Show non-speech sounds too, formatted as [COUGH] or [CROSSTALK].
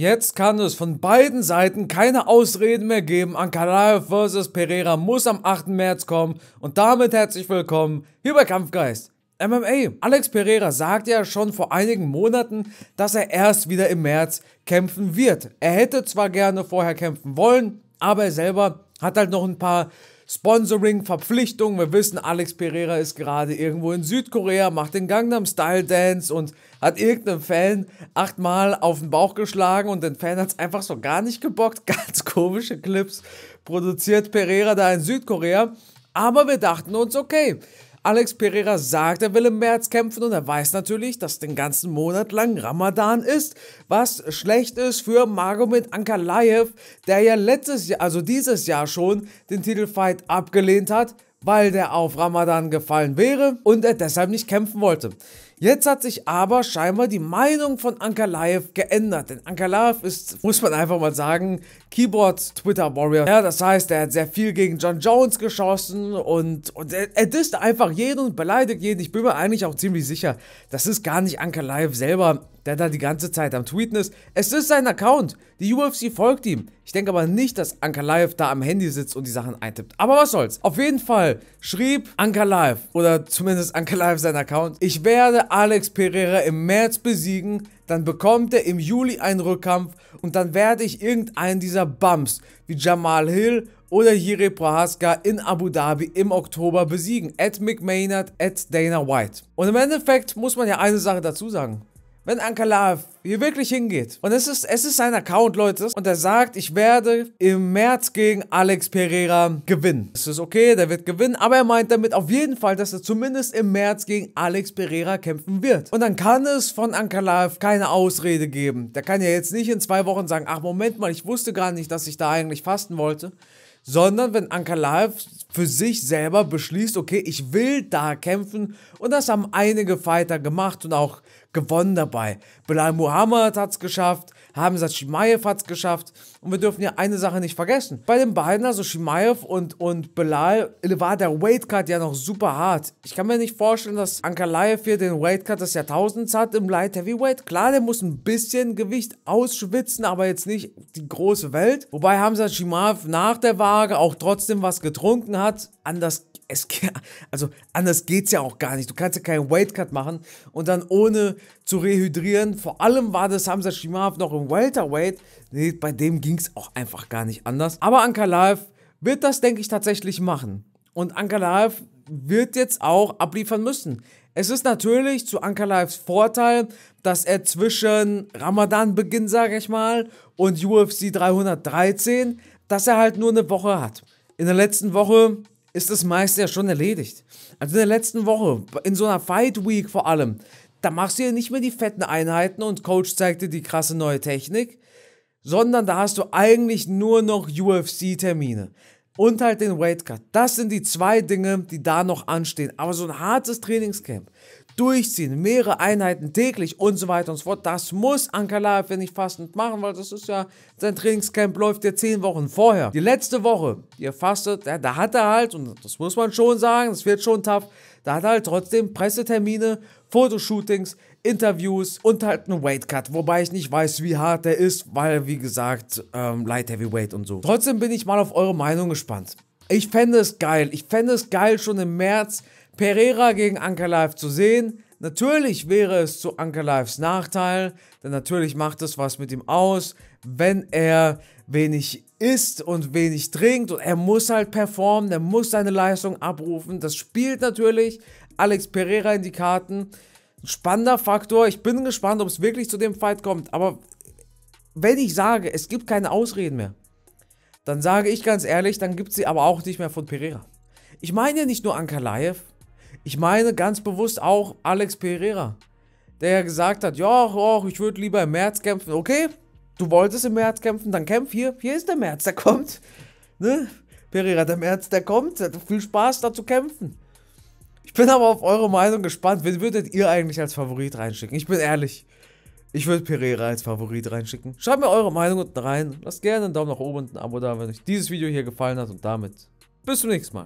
Jetzt kann es von beiden Seiten keine Ausreden mehr geben. Ankaraev vs. Pereira muss am 8. März kommen und damit herzlich willkommen hier bei Kampfgeist. MMA. Alex Pereira sagte ja schon vor einigen Monaten, dass er erst wieder im März kämpfen wird. Er hätte zwar gerne vorher kämpfen wollen, aber er selber hat halt noch ein paar Sponsoring, Verpflichtung. Wir wissen, Alex Pereira ist gerade irgendwo in Südkorea, macht den Gangnam Style Dance und hat irgendeinem Fan achtmal auf den Bauch geschlagen und den Fan hat es einfach so gar nicht gebockt. [LAUGHS] Ganz komische Clips produziert Pereira da in Südkorea. Aber wir dachten uns, okay, Alex Pereira sagt, er will im März kämpfen und er weiß natürlich, dass den ganzen Monat lang Ramadan ist, was schlecht ist für Magomed Ankalaev, der ja letztes Jahr, also dieses Jahr schon, den Titelfight abgelehnt hat weil der auf Ramadan gefallen wäre und er deshalb nicht kämpfen wollte. Jetzt hat sich aber scheinbar die Meinung von Ankalaev geändert, denn Ankalaev ist, muss man einfach mal sagen, Keyboard-Twitter-Warrior. Ja, das heißt, er hat sehr viel gegen John Jones geschossen und, und er, er disst einfach jeden und beleidigt jeden. Ich bin mir eigentlich auch ziemlich sicher, das ist gar nicht Ankalaev selber, der da die ganze Zeit am Tweeten ist. Es ist sein Account. Die UFC folgt ihm. Ich denke aber nicht, dass Ankalaev da am Handy sitzt und die Sachen eintippt. Aber was soll's. Auf jeden Fall schrieb Ankalaev, oder zumindest Ankalaev sein Account, ich werde Alex Pereira im März besiegen, dann bekommt er im Juli einen Rückkampf und dann werde ich irgendeinen dieser Bums wie Jamal Hill oder Jiri Prohaska in Abu Dhabi im Oktober besiegen. At McMaynard, at Dana White. Und im Endeffekt muss man ja eine Sache dazu sagen wenn Ankalav hier wirklich hingeht. Und es ist, es ist sein Account, Leute. Und er sagt, ich werde im März gegen Alex Pereira gewinnen. Es ist okay, der wird gewinnen, aber er meint damit auf jeden Fall, dass er zumindest im März gegen Alex Pereira kämpfen wird. Und dann kann es von Ankalav keine Ausrede geben. Der kann ja jetzt nicht in zwei Wochen sagen, ach Moment mal, ich wusste gar nicht, dass ich da eigentlich fasten wollte sondern wenn Ankalaev für sich selber beschließt, okay, ich will da kämpfen und das haben einige Fighter gemacht und auch gewonnen dabei. Bilal Muhammad hat es geschafft, Hamza Shimaev hat es geschafft und wir dürfen ja eine Sache nicht vergessen. Bei den beiden, also Shimaev und, und Belal, war der Weightcut ja noch super hart. Ich kann mir nicht vorstellen, dass Ankalaev hier den Weightcut des Jahrtausends hat im Light Heavyweight. Klar, der muss ein bisschen Gewicht ausschwitzen, aber jetzt nicht die große Welt. Wobei Hamza Shimaev nach der Waage auch trotzdem was getrunken hat. Anders es, also anders geht's ja auch gar nicht. Du kannst ja keinen Weightcut machen und dann ohne zu rehydrieren. Vor allem war das Hamza Shimaev noch im Welterweight. Nee, bei dem ging es auch einfach gar nicht anders. Aber Anker Live wird das, denke ich, tatsächlich machen. Und Anker Live wird jetzt auch abliefern müssen. Es ist natürlich zu Anker Lives Vorteil, dass er zwischen Ramadan-Beginn, sage ich mal, und UFC 313, dass er halt nur eine Woche hat. In der letzten Woche ist das meiste ja schon erledigt. Also in der letzten Woche, in so einer Fight Week vor allem, da machst du ja nicht mehr die fetten Einheiten und Coach zeigt dir die krasse neue Technik, sondern da hast du eigentlich nur noch UFC-Termine und halt den Weightcut. Das sind die zwei Dinge, die da noch anstehen. Aber so ein hartes Trainingscamp, durchziehen, mehrere Einheiten täglich und so weiter und so fort. Das muss Ankalaev nicht fastend machen, weil das ist ja, sein Trainingscamp läuft ja zehn Wochen vorher. Die letzte Woche, die er fastet, ja, da hat er halt, und das muss man schon sagen, das wird schon tough, da hat er halt trotzdem Pressetermine, Fotoshootings, Interviews und halt einen Weightcut, wobei ich nicht weiß, wie hart der ist, weil wie gesagt, ähm, Light Heavyweight und so. Trotzdem bin ich mal auf eure Meinung gespannt. Ich fände es geil, ich fände es geil schon im März, Pereira gegen Anker Live zu sehen. Natürlich wäre es zu Anker Lives Nachteil, denn natürlich macht es was mit ihm aus, wenn er wenig isst und wenig trinkt und er muss halt performen, er muss seine Leistung abrufen. Das spielt natürlich Alex Pereira in die Karten. Spannender Faktor. Ich bin gespannt, ob es wirklich zu dem Fight kommt. Aber wenn ich sage, es gibt keine Ausreden mehr, dann sage ich ganz ehrlich, dann gibt es sie aber auch nicht mehr von Pereira. Ich meine ja nicht nur Anker Live, ich meine ganz bewusst auch Alex Pereira, der ja gesagt hat, ja, oh, ich würde lieber im März kämpfen. Okay, du wolltest im März kämpfen, dann kämpf hier. Hier ist der März, der kommt. Ne? Pereira, der März, der kommt. Viel Spaß da zu kämpfen. Ich bin aber auf eure Meinung gespannt. Wen würdet ihr eigentlich als Favorit reinschicken? Ich bin ehrlich. Ich würde Pereira als Favorit reinschicken. Schreibt mir eure Meinung unten rein. Lasst gerne einen Daumen nach oben und ein Abo da, wenn euch dieses Video hier gefallen hat. Und damit bis zum nächsten Mal.